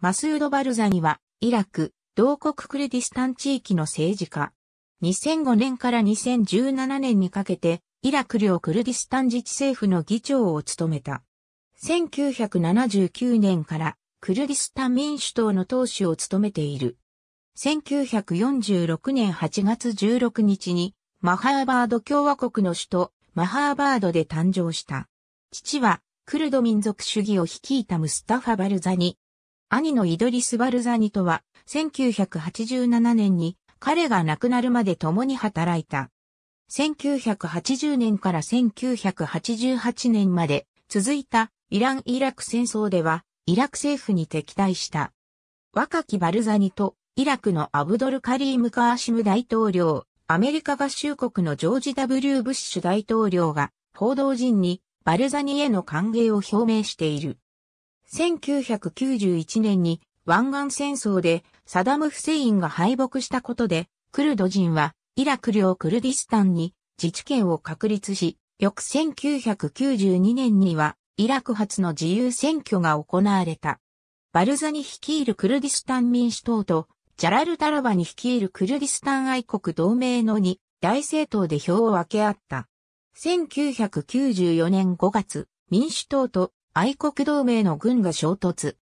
マスード・バルザニは、イラク、同国クルディスタン地域の政治家。2005年から2017年にかけて、イラク領クルディスタン自治政府の議長を務めた。1979年から、クルディスタン民主党の党首を務めている。1946年8月16日に、マハーバード共和国の首都、マハーバードで誕生した。父は、クルド民族主義を率いたムスタファ・バルザニ、兄のイドリス・バルザニとは、1987年に彼が亡くなるまで共に働いた。1980年から1988年まで続いたイラン・イラク戦争では、イラク政府に敵対した。若きバルザニと、イラクのアブドル・カリーム・カーシム大統領、アメリカ合衆国のジョージ・ W・ ブッシュ大統領が、報道陣にバルザニへの歓迎を表明している。1991年に湾岸戦争でサダム・フセインが敗北したことで、クルド人はイラク領クルディスタンに自治権を確立し、翌1992年にはイラク初の自由選挙が行われた。バルザに率いるクルディスタン民主党とジャラル・タラバに率いるクルディスタン愛国同盟の2大政党で票を分け合った。1994年5月、民主党と愛国同盟の軍が衝突。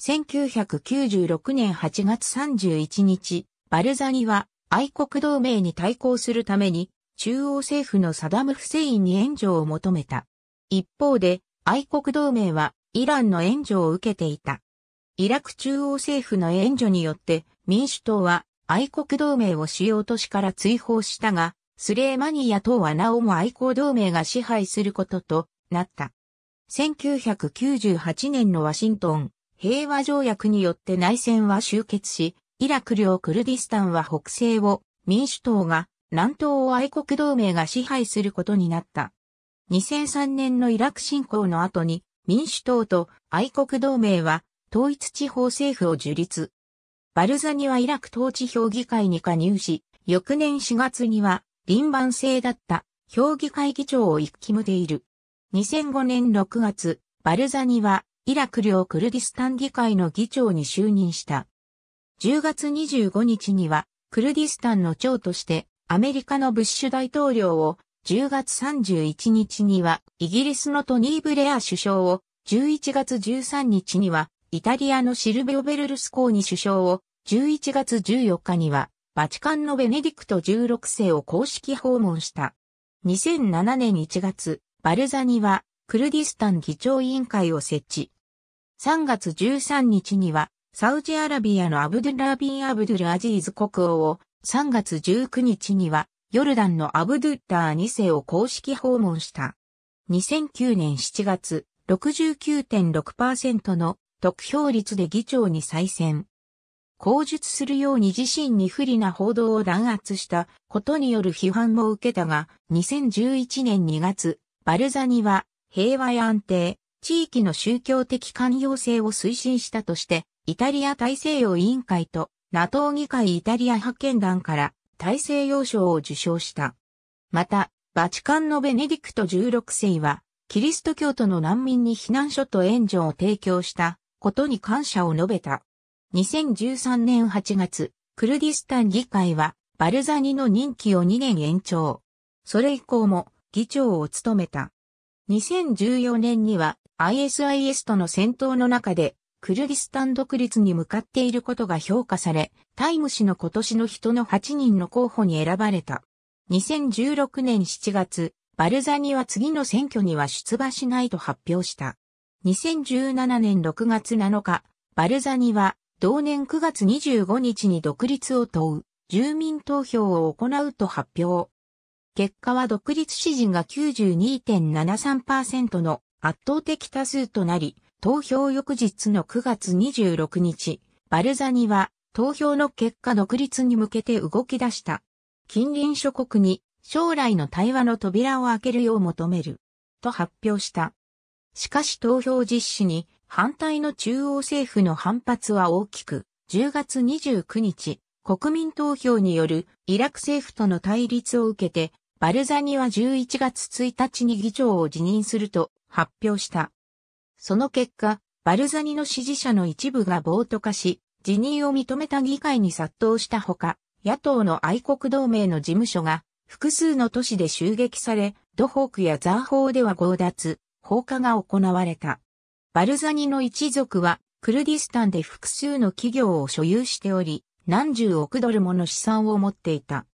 1996年8月31日、バルザニは愛国同盟に対抗するために中央政府のサダム・フセインに援助を求めた。一方で愛国同盟はイランの援助を受けていた。イラク中央政府の援助によって民主党は愛国同盟を主要都市から追放したが、スレーマニア等はなおも愛国同盟が支配することとなった。1998年のワシントン平和条約によって内戦は終結し、イラク領クルディスタンは北西を民主党が、南東を愛国同盟が支配することになった。2003年のイラク侵攻の後に民主党と愛国同盟は統一地方政府を樹立。バルザニはイラク統治評議会に加入し、翌年4月には、臨番制だった評議会議長を一期務でいる。2005年6月、バルザニは、イラク領クルディスタン議会の議長に就任した。10月25日には、クルディスタンの長として、アメリカのブッシュ大統領を、10月31日には、イギリスのトニー・ブレア首相を、11月13日には、イタリアのシルビオ・ベルルスコーニ首相を、11月14日には、バチカンのベネディクト16世を公式訪問した。2007年1月、バルザニは、クルディスタン議長委員会を設置。3月13日には、サウジアラビアのアブドゥラービン・アブドゥル・アジーズ国王を、3月19日には、ヨルダンのアブドゥッター2世を公式訪問した。2009年7月、69.6%の得票率で議長に再選。口述するように自身に不利な報道を弾圧したことによる批判も受けたが、2011年2月、バルザニは平和や安定、地域の宗教的寛容性を推進したとして、イタリア大西洋委員会と NATO 議会イタリア派遣団から大西洋賞を受賞した。また、バチカンのベネディクト16世は、キリスト教徒の難民に避難所と援助を提供したことに感謝を述べた。2013年8月、クルディスタン議会はバルザニの任期を2年延長。それ以降も議長を務めた。2014年には ISIS との戦闘の中でクルギスタン独立に向かっていることが評価され、タイム氏の今年の人の8人の候補に選ばれた。2016年7月、バルザニは次の選挙には出馬しないと発表した。2017年6月7日、バルザニは同年9月25日に独立を問う住民投票を行うと発表。結果は独立支持が92.73%の圧倒的多数となり、投票翌日の9月26日、バルザニは投票の結果独立に向けて動き出した。近隣諸国に将来の対話の扉を開けるよう求める。と発表した。しかし投票実施に反対の中央政府の反発は大きく、10月29日、国民投票によるイラク政府との対立を受けてバルザニは11月1日に議長を辞任すると発表した。その結果、バルザニの支持者の一部が暴徒化し、辞任を認めた議会に殺到したほか、野党の愛国同盟の事務所が複数の都市で襲撃され、ドホークやザーホーでは強奪、放火が行われた。バルザニの一族は、クルディスタンで複数の企業を所有しており、何十億ドルもの資産を持っていた。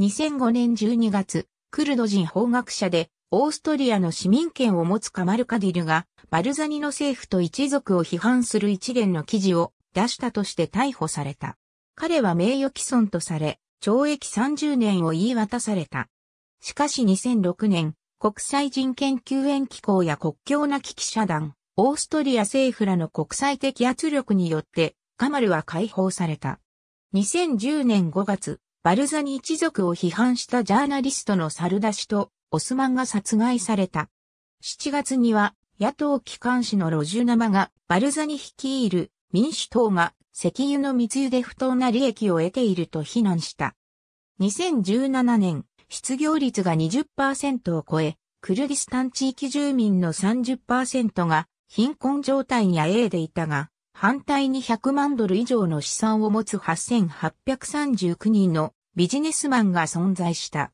2005年12月、クルド人法学者で、オーストリアの市民権を持つカマルカディルが、バルザニの政府と一族を批判する一連の記事を出したとして逮捕された。彼は名誉毀損とされ、懲役30年を言い渡された。しかし2006年、国際人権救援機構や国境なき記者団、オーストリア政府らの国際的圧力によって、カマルは解放された。2010年5月、バルザニ一族を批判したジャーナリストのサルダシとオスマンが殺害された。7月には野党機関紙のロジュナマがバルザニ率いる民主党が石油の密輸で不当な利益を得ていると非難した。2017年、失業率が20%を超え、クルギスタン地域住民の30%が貧困状態にあえいでいたが、反対に100万ドル以上の資産を持つ8839人のビジネスマンが存在した。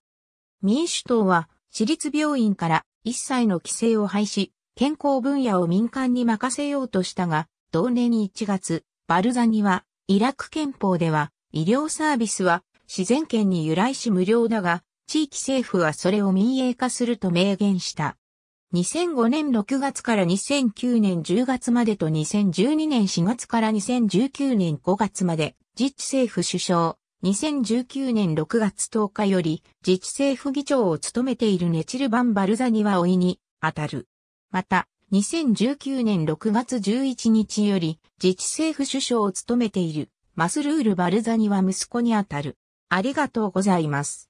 民主党は、私立病院から一切の規制を廃止、健康分野を民間に任せようとしたが、同年1月、バルザニは、イラク憲法では、医療サービスは自然権に由来し無料だが、地域政府はそれを民営化すると明言した。2005年6月から2009年10月までと2012年4月から2019年5月まで、自治政府首相、2019年6月10日より自治政府議長を務めているネチルバン・バルザニは老いに当たる。また、2019年6月11日より自治政府首相を務めているマスルール・バルザニは息子に当たる。ありがとうございます。